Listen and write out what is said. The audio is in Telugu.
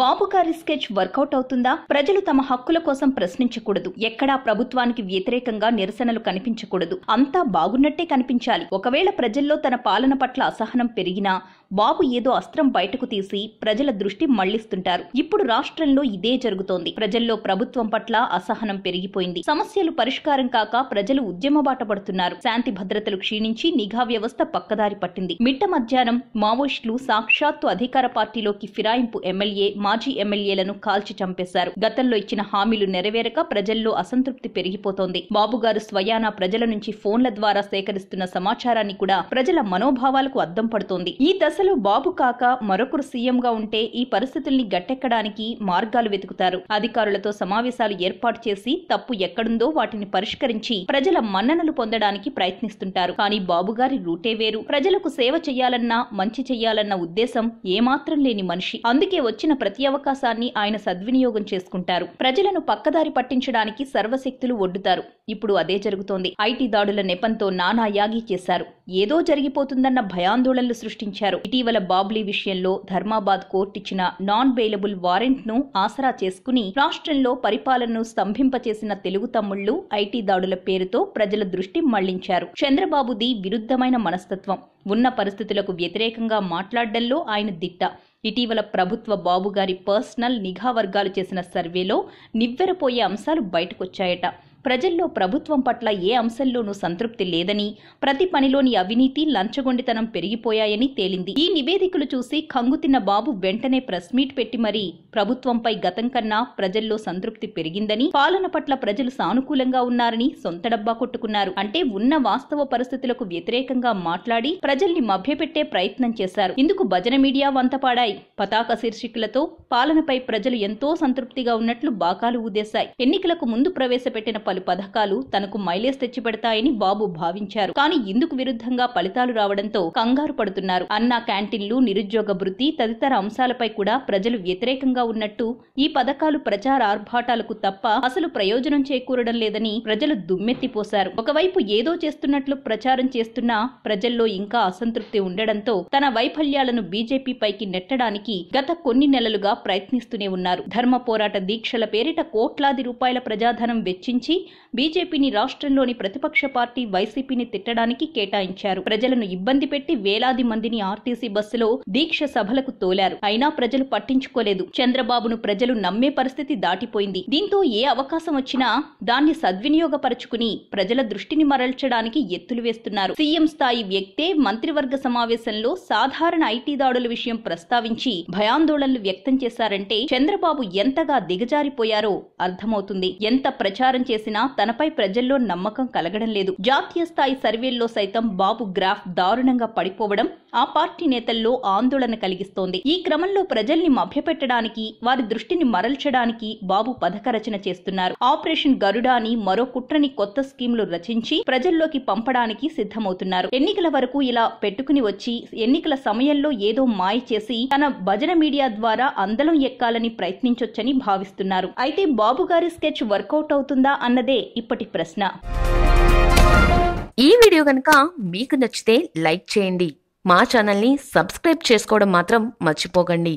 బాబు గారి స్కెచ్ వర్కౌట్ అవుతుందా ప్రజలు తమ హక్కుల కోసం ప్రశ్నించకూడదు ఎక్కడా ప్రభుత్వానికి వ్యతిరేకంగా నిరసనలు కనిపించకూడదు అంతా బాగున్నట్టే కనిపించాలి ఒకవేళ ప్రజల్లో తన పాలన పట్ల అసహనం పెరిగినా బాబు ఏదో అస్త్రం బయటకు తీసి ప్రజల దృష్టి మళ్లిస్తుంటారు ఇప్పుడు రాష్ట్రంలో ఇదే జరుగుతోంది ప్రజల్లో ప్రభుత్వం పట్ల అసహనం పెరిగిపోయింది సమస్యలు పరిష్కారం కాక ప్రజలు ఉద్యమ బాట పడుతున్నారు శాంతి భద్రతలు క్షీణించి నిఘా వ్యవస్థ పక్కదారి పట్టింది మిట్ట మధ్యాహ్నం మావోయిస్టులు సాక్షాత్తు అధికార పార్టీలోకి ఫిరాయింపు ఎమ్మెల్యే మాజీ ఎమ్మెల్యేలను కాల్చి చంపేశారు గతంలో ఇచ్చిన హామీలు నెరవేరక ప్రజల్లో అసంతృప్తి పెరిగిపోతోంది బాబుగారు స్వయానా ప్రజల నుంచి ఫోన్ల ద్వారా సేకరిస్తున్న సమాచారాన్ని కూడా ప్రజల మనోభావాలకు అద్దం పడుతోంది ఈ దశ అసలు బాబు కాక మరొకరు సీఎంగా ఉంటే ఈ పరిస్థితుల్ని గట్టెక్కడానికి మార్గాలు వెతుకుతారు అధికారులతో సమావేశాలు ఏర్పాటు చేసి తప్పు ఎక్కడుందో వాటిని పరిష్కరించి ప్రజల మన్ననలు పొందడానికి ప్రయత్నిస్తుంటారు కానీ బాబుగారి రూటే వేరు ప్రజలకు సేవ చేయాలన్నా మంచి చేయాలన్న ఉద్దేశం ఏమాత్రం లేని మనిషి అందుకే వచ్చిన ప్రతి అవకాశాన్ని ఆయన సద్వినియోగం చేసుకుంటారు ప్రజలను పక్కదారి పట్టించడానికి సర్వశక్తులు ఒడ్డుతారు ఇప్పుడు అదే జరుగుతోంది ఐటీ దాడుల నెపంతో నానా యాగి చేశారు ఏదో జరిగిపోతుందన్న భయాందోళనలు సృష్టించారు ఇటీవల బాబ్లీ విషయంలో ధర్మాబాద్ కోర్టు ఇచ్చిన నాన్ బెయిలబుల్ వారెంట్ ను ఆసరా చేసుకుని రాష్ట్రంలో పరిపాలనను స్తంభింపచేసిన తెలుగు తమ్ముళ్లు ఐటీ దాడుల పేరుతో ప్రజల దృష్టి మళ్లించారు చంద్రబాబుది విరుద్ధమైన మనస్తత్వం ఉన్న పరిస్థితులకు వ్యతిరేకంగా మాట్లాడడంలో ఆయన దిట్ట ఇటీవల ప్రభుత్వ బాబుగారి పర్సనల్ నిఘా వర్గాలు చేసిన సర్వేలో నివ్వెరపోయే అంశాలు బయటకొచ్చాయట ప్రజల్లో ప్రభుత్వం పట్ల ఏ అంశంలోనూ సంతృప్తి లేదని ప్రతి పనిలోని అవినీతి లంచగొండితనం పెరిగిపోయాయని తేలింది ఈ నివేదికలు చూసి కంగుతిన్న బాబు వెంటనే ప్రెస్ మీట్ పెట్టి మరీ ప్రభుత్వంపై గతం కన్నా ప్రజల్లో సంతృప్తి పెరిగిందని పాలన పట్ల ప్రజలు సానుకూలంగా ఉన్నారని సొంత డబ్బా కొట్టుకున్నారు అంటే ఉన్న వాస్తవ పరిస్థితులకు వ్యతిరేకంగా మాట్లాడి ప్రజల్ని మభ్యపెట్టే ప్రయత్నం చేశారు ఇందుకు భజన మీడియా వంతపాడాయి పతాక శీర్షికలతో పాలనపై ప్రజలు ఎంతో సంతృప్తిగా ఉన్నట్లు బాకాలు ఊదేశాయి ఎన్నికలకు ముందు ప్రవేశపెట్టిన పలు పలు పథకాలు తనకు మైలేజ్ తెచ్చిపెడతాయని బాబు భావించారు కానీ ఇందుకు విరుద్ధంగా ఫలితాలు రావడంతో కంగారు పడుతున్నారు అన్న క్యాంటీన్లు నిరుద్యోగ భృతి తదితర అంశాలపై కూడా ప్రజలు వ్యతిరేకంగా ఉన్నట్టు ఈ పథకాలు ప్రచార ఆర్భాటాలకు తప్ప అసలు ప్రయోజనం చేకూరడం లేదని ప్రజలు దుమ్మెత్తిపోశారు ఒకవైపు ఏదో చేస్తున్నట్లు ప్రచారం చేస్తున్నా ప్రజల్లో ఇంకా అసంతృప్తి ఉండడంతో తన వైఫల్యాలను బీజేపీ పైకి నెట్టడానికి గత కొన్ని నెలలుగా ప్రయత్నిస్తూనే ఉన్నారు ధర్మ పోరాట దీక్షల పేరిట కోట్లాది రూపాయల ప్రజాధనం వెచ్చించి బీజేపీని రాష్ట్రంలోని ప్రతిపక్ష పార్టీ వైసీపీని తిట్టడానికి కేటాయించారు ప్రజలను ఇబ్బంది పెట్టి వేలాది మందిని ఆర్టీసీ బస్సులో దీక్ష సభలకు తోలారు అయినా ప్రజలు పట్టించుకోలేదు చంద్రబాబును ప్రజలు నమ్మే పరిస్థితి దాటిపోయింది దీంతో ఏ అవకాశం వచ్చినా దాన్ని సద్వినియోగపరుచుకుని ప్రజల దృష్టిని మరల్చడానికి ఎత్తులు వేస్తున్నారు సీఎం స్థాయి వ్యక్తే మంత్రివర్గ సమావేశంలో సాధారణ ఐటీ దాడుల విషయం ప్రస్తావించి భయాందోళనలు వ్యక్తం చేశారంటే చంద్రబాబు ఎంతగా దిగజారిపోయారో అర్థమవుతుంది ఎంత ప్రచారం చేసినా ఉన్నా తనపై ప్రజల్లో నమ్మకం కలగడం లేదు జాతీయ స్థాయి సర్వేల్లో సైతం బాబు గ్రాఫ్ దారుణంగా పడిపోవడం ఆ పార్టీ నేతల్లో ఆందోళన కలిగిస్తోంది ఈ క్రమంలో ప్రజల్ని మభ్యపెట్టడానికి వారి దృష్టిని మరల్చడానికి బాబు పథక రచన చేస్తున్నారు ఆపరేషన్ గరుడ అని మరో కుట్రని కొత్త స్కీమ్లు రచించి ప్రజల్లోకి పంపడానికి సిద్ధమవుతున్నారు ఎన్నికల వరకు ఇలా పెట్టుకుని వచ్చి ఎన్నికల సమయంలో ఏదో మాయ చేసి తన భజన మీడియా ద్వారా అందలం ఎక్కాలని ప్రయత్నించొచ్చని భావిస్తున్నారు అయితే బాబు గారి స్కెచ్ వర్కౌట్ అవుతుందా అన్న అన్నదే ఇప్పటి ప్రశ్న ఈ వీడియో కనుక మీకు నచ్చితే లైక్ చేయండి మా ఛానల్ని సబ్స్క్రైబ్ చేసుకోవడం మాత్రం మర్చిపోకండి